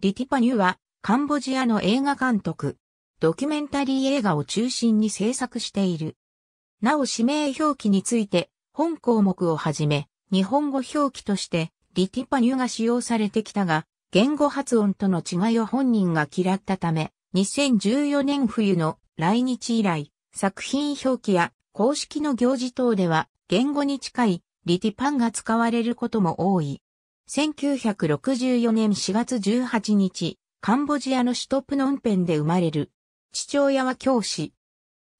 リティパニュは、カンボジアの映画監督。ドキュメンタリー映画を中心に制作している。なお指名表記について、本項目をはじめ、日本語表記として、リティパニュが使用されてきたが、言語発音との違いを本人が嫌ったため、2014年冬の来日以来、作品表記や公式の行事等では、言語に近いリティパンが使われることも多い。1964年4月18日、カンボジアの首都プノンペンで生まれる。父親は教師。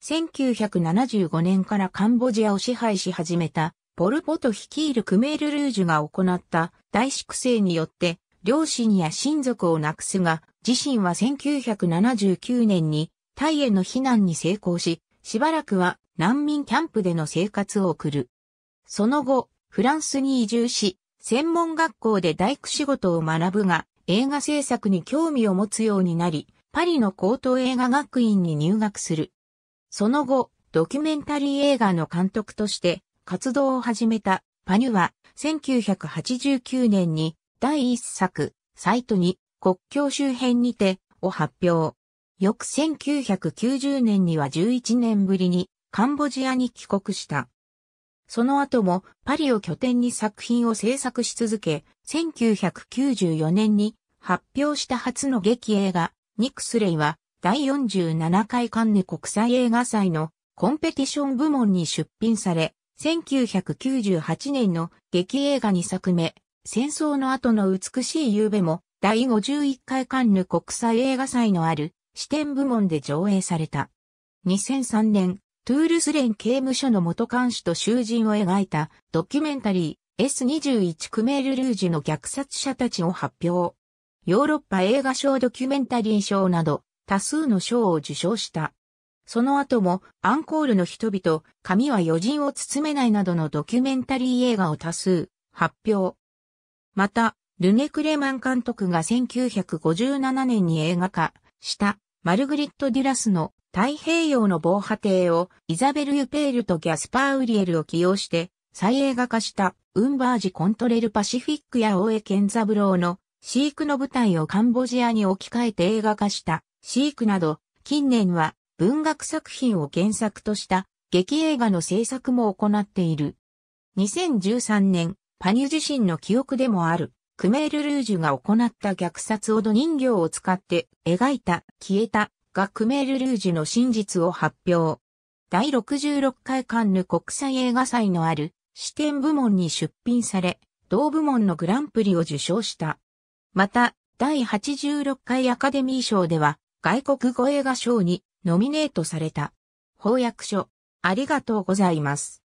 1975年からカンボジアを支配し始めた、ポルポト率いるクメールルージュが行った大粛清によって、両親や親族を亡くすが、自身は1979年にタイへの避難に成功し、しばらくは難民キャンプでの生活を送る。その後、フランスに移住し、専門学校で大工仕事を学ぶが、映画制作に興味を持つようになり、パリの高等映画学院に入学する。その後、ドキュメンタリー映画の監督として活動を始めたパニュは、1989年に第一作、サイトに国境周辺にてを発表。翌1990年には11年ぶりにカンボジアに帰国した。その後もパリを拠点に作品を制作し続け、1994年に発表した初の劇映画、ニクスレイは第47回カンヌ国際映画祭のコンペティション部門に出品され、1998年の劇映画2作目、戦争の後の美しい夕べも第51回カンヌ国際映画祭のある視点部門で上映された。2003年、トゥールスレン刑務所の元監視と囚人を描いたドキュメンタリー S21 クメール・ルージュの虐殺者たちを発表。ヨーロッパ映画賞ドキュメンタリー賞など多数の賞を受賞した。その後もアンコールの人々、髪は余人を包めないなどのドキュメンタリー映画を多数発表。また、ルネ・クレマン監督が1957年に映画化したマルグリット・デュラスの太平洋の防波堤をイザベル・ユペールとギャスパー・ウリエルを起用して再映画化したウンバージ・コントレル・パシフィックや大江健三郎の飼育の舞台をカンボジアに置き換えて映画化した飼育など近年は文学作品を原作とした劇映画の制作も行っている。2013年、パニュ自身の記憶でもある、クメール・ルージュが行った虐殺オド人形を使って描いた消えたがクメール・ルージュの真実を発表。第66回カンヌ国際映画祭のある視点部門に出品され、同部門のグランプリを受賞した。また、第86回アカデミー賞では、外国語映画賞にノミネートされた。翻訳書、ありがとうございます。